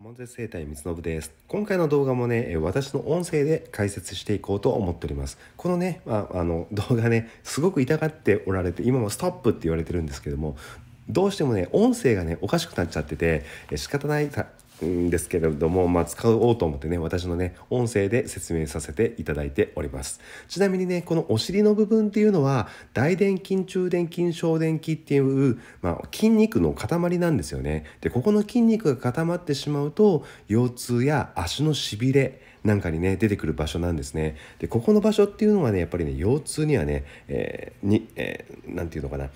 門絶生態三信です。今回の動画もね、私の音声で解説していこうと思っております。このね、まあ、あの動画ね、すごく痛がっておられて、今もストップって言われてるんですけども、どうしてもね、音声がね、おかしくなっちゃってて、仕方ないんですけれども、まあ、使おうと思ってね私のね音声で説明させていただいておりますちなみにねこのお尻の部分っていうのは大殿筋中殿筋小殿筋っていう、まあ、筋肉の塊なんですよねでここの筋肉が固まってしまうと腰痛や足のしびれなんかにね出てくる場所なんですねでここの場所っていうのはねやっぱりね腰痛にはね、えー、に、えー、て言うのかな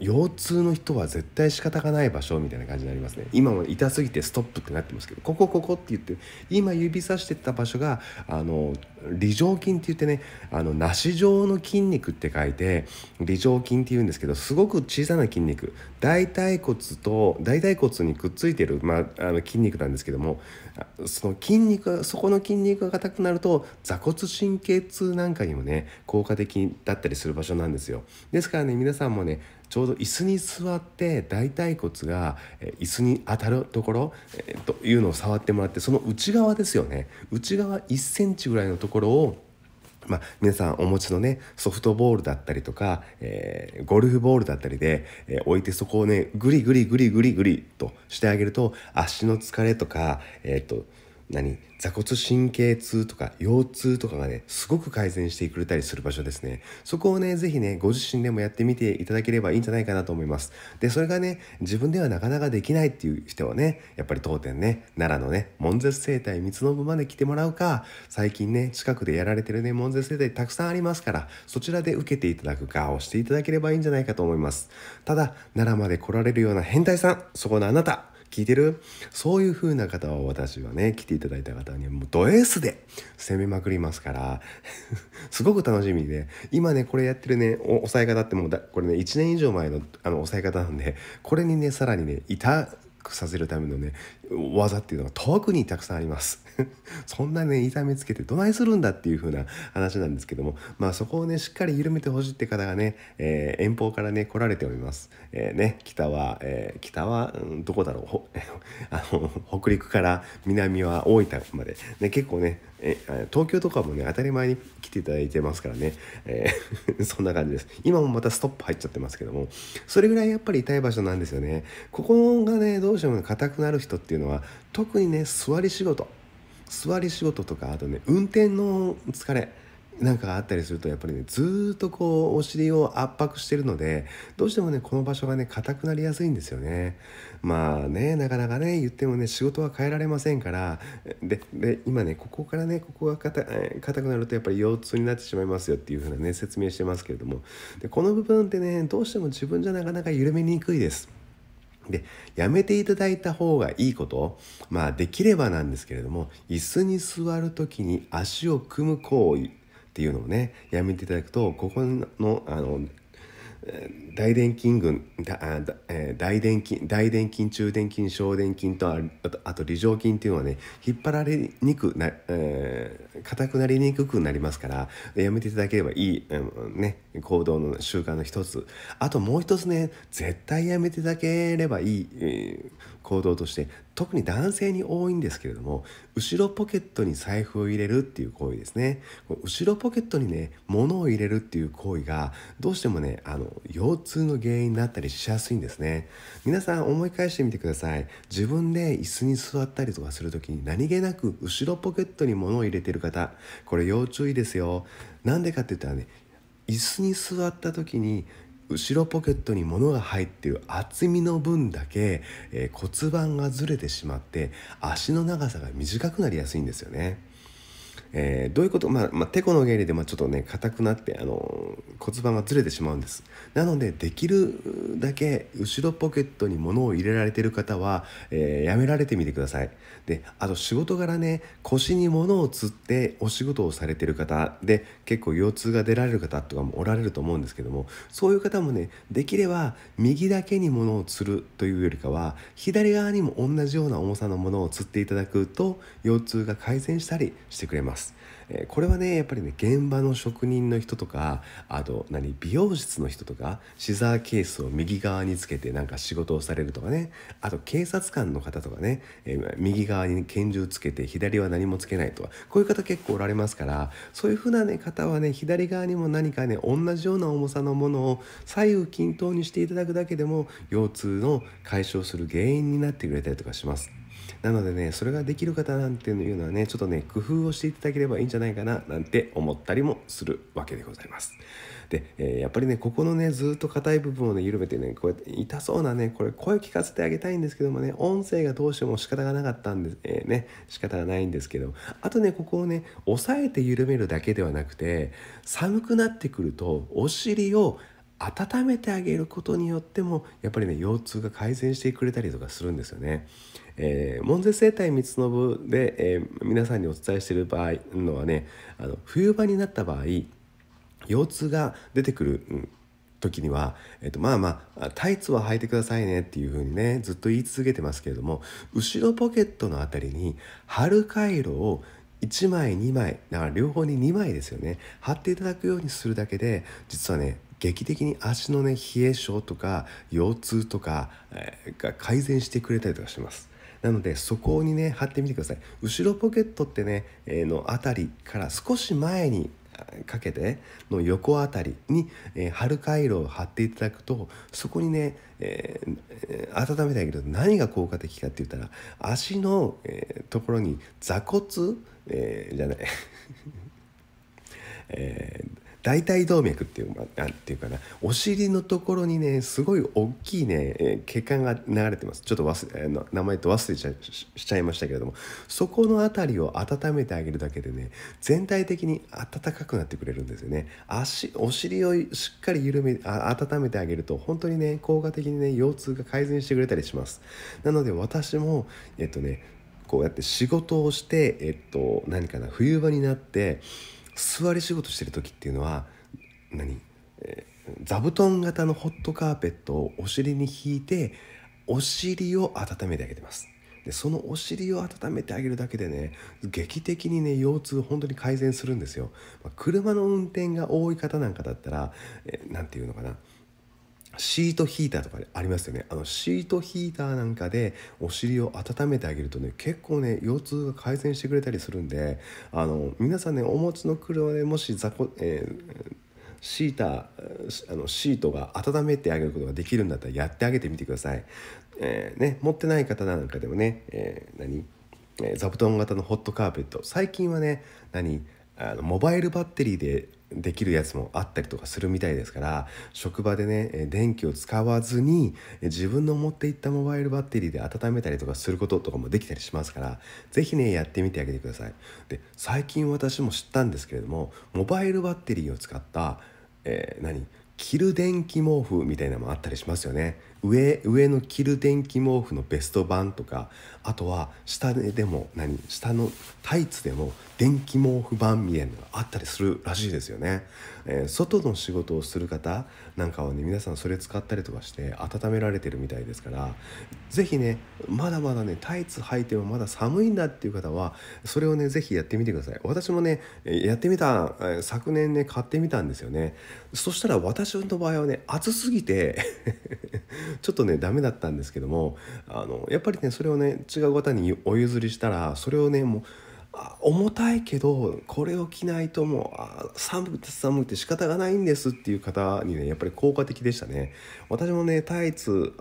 腰痛の人は絶対仕方がない場所みたいな感じになりますね今も痛すぎてストップってなってますけどここここって言って今指さしてた場所があの梨状筋って言ってねあの梨状の筋肉って書いて梨状筋って言うんですけどすごく小さな筋肉大腿骨と大腿骨にくっついてる、まあ、あの筋肉なんですけどもその筋肉そこの筋肉が硬くなると座骨神経痛なんかにもね効果的だったりする場所なんですよですからね皆さんもねちょうど椅子に座って大腿骨が椅子に当たるところ、えー、というのを触ってもらってその内側ですよね内側1センチぐらいのところをまあ、皆さんお持ちのねソフトボールだったりとか、えー、ゴルフボールだったりで、えー、置いてそこをねグリグリグリグリグリとしてあげると足の疲れとか、えーと何座骨神経痛とか腰痛とかがねすごく改善してくれたりする場所ですねそこをね是非ねご自身でもやってみていただければいいんじゃないかなと思いますでそれがね自分ではなかなかできないっていう人はねやっぱり当店ね奈良のね門絶整体三つの部まで来てもらうか最近ね近くでやられてるね門絶生態たくさんありますからそちらで受けていただくかをしていただければいいんじゃないかと思いますただ奈良まで来られるような変態さんそこのあなた聞いてるそういう風な方を私はね、来ていただいた方にもうド S で攻めまくりますから すごく楽しみで、今ね、これやってるね、抑え方ってもうだ、これね、1年以上前のあの抑え方なんで、これにね、さらにね、痛くさせるためのね、技っていうのが特にたくさんあります。そんなね痛めつけてどないするんだっていう風な話なんですけどもまあそこをねしっかり緩めてほしいって方がね、えー、遠方からね来られております、えー、ね北は、えー、北は、うん、どこだろう あの北陸から南は大分まで、ね、結構ねえ東京とかもね当たり前に来ていただいてますからね、えー、そんな感じです今もまたストップ入っちゃってますけどもそれぐらいやっぱり痛い場所なんですよねここがねどうしても硬くなる人っていうのは特にね座り仕事座り仕事とかあとね運転の疲れなんかあったりするとやっぱりねずっとこうお尻を圧迫してるのでどうしてもねこの場所がね硬くなりやすいんですよねまあねなかなかね言ってもね仕事は変えられませんからで今ねここからねここが硬くなるとやっぱり腰痛になってしまいますよっていうふうなね説明してますけれどもでこの部分ってねどうしても自分じゃなかなか緩めにくいですで、やめていただいた方がいいこと、まあできればなんですけれども、椅子に座る時に足を組む行為っていうのをね、やめていただくと、ここの、あの、大電筋群だだ、えー、大筋大筋中電筋小電筋とあとあと梨状筋っていうのはね引っ張られにくな、えー、硬くなりにくくなりますからやめていただければいい、うん、ね、行動の習慣の一つあともう一つね絶対やめていただければいい、えー、行動として特に男性に多いんですけれども後ろポケットに財布を入れるっていう行為ですね後ろポケットにね物を入れるっていう行為がどうしてもねあの腰痛の原因になったりしやすいんですね皆さん思い返してみてください自分で椅子に座ったりとかする時に何気なく後ろポケットに物を入れてる方これ要注意ですよなんでかって言ったらね椅子に座った時に後ろポケットに物が入っている厚みの分だけ、えー、骨盤がずれてしまって足の長さが短くなりやすいんですよね。えー、どういうこと、まあ、まあ、てこの原理で、まあ、ちょっとね、硬くなって、あの骨盤がずれてしまうんです。なので、できるだけ後ろポケットに物を入れられてる方は、えー、やめられてみてください。で、あと仕事柄ね、腰に物をつってお仕事をされてる方で、結構腰痛が出られる方とかもおられると思うんですけども、そういう方もね、できれば右だけに物をつるというよりかは、左側にも同じような重さのものをつっていただくと、腰痛が改善したりしてくれます。えこれはねやっぱりね現場の職人の人とかあと何美容室の人とかシザーケースを右側につけてなんか仕事をされるとかねあと警察官の方とかね、え右側に拳銃つけて左は何もつけないとかこういう方結構おられますからそういうふうな、ね、方はね左側にも何かね同じような重さのものを左右均等にしていただくだけでも腰痛の解消する原因になってくれたりとかします。なのでねそれができる方なんていうのはねちょっとね工夫をしていただければいいんじゃないかななんて思ったりもするわけでございます。で、えー、やっぱりねここのねずっと硬い部分をね緩めてねこうやって痛そうなねこれ声聞かせてあげたいんですけどもね音声がどうしても仕方がなかったんで、えー、ね仕方がないんですけどあとねここをね押さえて緩めるだけではなくて寒くなってくるとお尻を温めてあげることによってもやっぱりね腰痛が改善してくれたりとかするんですよね。えー、門前生態三つの部で、えー、皆さんにお伝えしている場合のはねあの冬場になった場合腰痛が出てくる、うん時には、えっと、まあまあタイツは履いてくださいねっていう風にねずっと言い続けてますけれども後ろポケットの辺りに貼る回路を1枚2枚だから両方に2枚ですよね貼っていただくようにするだけで実はね劇的に足のね冷え性とか腰痛とか、えが改善してくれたりとかしますなのでそこにね貼ってみてください後ろポケットってね、えの辺りから少し前にかけての横あたりに、えー、春回路を貼っていただくとそこにね、えー、温めたいけど何が効果的かって言ったら足の、えー、ところに座骨、えー、じゃない えー、大腿動脈っていうなんていうかなお尻のところにねすごい大きいね血管が流れてますちょっと忘れ名前と忘れちゃしちゃいましたけれどもそこの辺りを温めてあげるだけでね全体的に温かくなってくれるんですよね足お尻をしっかり緩め温めてあげると本当にね効果的にね腰痛が改善してくれたりしますなので私もえっとねこうやって仕事をして、えっと、何かな冬場になって座り仕事してる時っていうのは何、えー、座布団型のホットカーペットをお尻に引いてお尻を温めてあげてますでそのお尻を温めてあげるだけでね劇的にね腰痛本当に改善するんですよ、まあ、車の運転が多い方なんかだったら何、えー、て言うのかなシートヒーターとかありますよねあのシートヒーターなんかでお尻を温めてあげるとね結構ね腰痛が改善してくれたりするんであの皆さんねお持ちの車でもし雑魚、えーシータあのシートが温めてあげることができるんだったらやってあげてみてください、えー、ね、持ってない方なんかでもね、えー、何、え座布団型のホットカーペット最近はね何あのモバイルバッテリーでできるやつもあったりとかするみたいですから職場でね電気を使わずに自分の持っていったモバイルバッテリーで温めたりとかすることとかもできたりしますから是非ねやってみてあげてください。で最近私も知ったんですけれどもモバイルバッテリーを使った、えー、何着る電気毛布みたいなのもあったりしますよね上上の着る電気毛布のベスト版とかあとは下でも何下のタイツでも電気毛布版みたいなのがあったりするらしいですよね、えー、外の仕事をする方なんかはね皆さんそれ使ったりとかして温められてるみたいですから是非ねまだまだねタイツ履いてもまだ寒いんだっていう方はそれをね是非やってみてください私もねやってみた昨年ね買ってみたんですよねそしたら私の場合はね暑すぎて ちょっとねダメだったんですけどもあのやっぱりねそれをね違う方にお譲りしたらそれをねもう重たいけどこれを着ないともう寒くて寒くて仕方がないんですっていう方にねやっぱり効果的でしたね私もねタイツ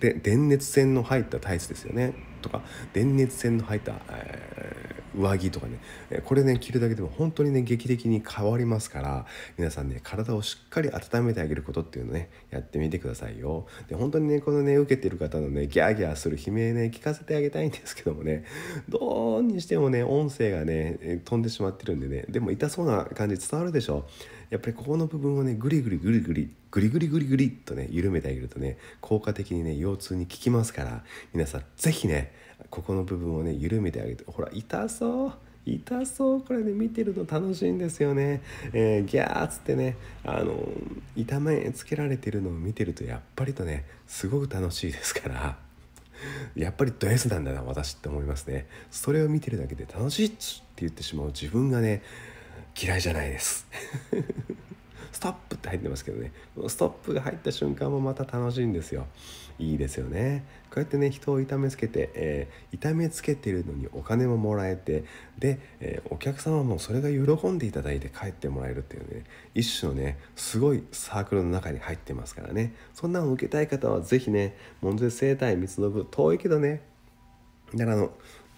で電熱線の入ったタイツですよねとか電熱線の入った、えー上着とかね、えこれね着るだけでも本当にね劇的に変わりますから皆さんね体をしっかり温めてあげることっていうのねやってみてくださいよで本当にねこのね受けてる方のねギャーギャーする悲鳴ね聞かせてあげたいんですけどもねどうにしてもね音声がね飛んでしまってるんでねでも痛そうな感じ伝わるでしょやっぱりここの部分をねグリグリグリグリグリグリグリグリとね緩めてあげるとね効果的にね腰痛に効きますから皆さん是非ねここの部分をね緩めてあげてほら痛そう痛そうこれね見てるの楽しいんですよね、えー、ギャーっつってねあの痛めつけられてるのを見てるとやっぱりとねすごく楽しいですから やっぱりド S なんだな私って思いますねそれを見てるだけで楽しいっつって言ってしまう自分がね嫌いじゃないですストップって入ってますけどねこのストップが入った瞬間もまた楽しいんですよいいですよねこうやってね人を痛めつけて、えー、痛めつけてるのにお金ももらえてで、えー、お客様もそれが喜んでいただいて帰ってもらえるっていうね一種のねすごいサークルの中に入ってますからねそんなの受けたい方は是非ね門前生態密度部遠いけどね奈あの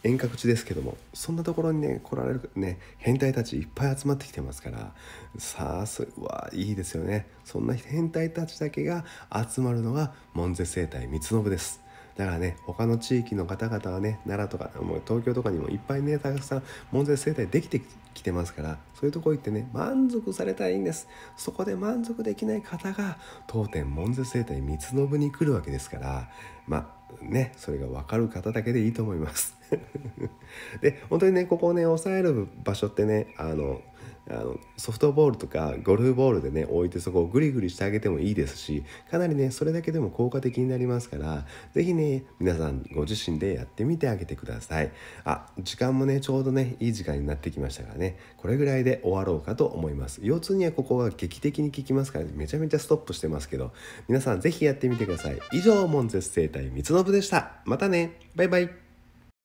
遠隔地ですけどもそんなところにね来られるね変態たちいっぱい集まってきてますからさあそれはいいですよねそんな変態たちだけが集まるのが門前生態三つ信ですだからね他の地域の方々はね奈良とかもう東京とかにもいっぱいねたくさん門前生態できてきてますからそういうとこ行ってね満足されたらいいんですそこで満足できない方が当店門前生態三つ信に来るわけですからまあねそれが分かる方だけでいいと思います で本当にねここをね抑える場所ってねあのあのソフトボールとかゴルフボールでね置いてそこをグリグリしてあげてもいいですしかなりねそれだけでも効果的になりますから是非ね皆さんご自身でやってみてあげてくださいあ時間もねちょうどねいい時間になってきましたからねこれぐらいで終わろうかと思います腰痛にはここは劇的に効きますから、ね、めちゃめちゃストップしてますけど皆さん是非やってみてください以上モ絶生態みつのぶでしたまたねバイバイ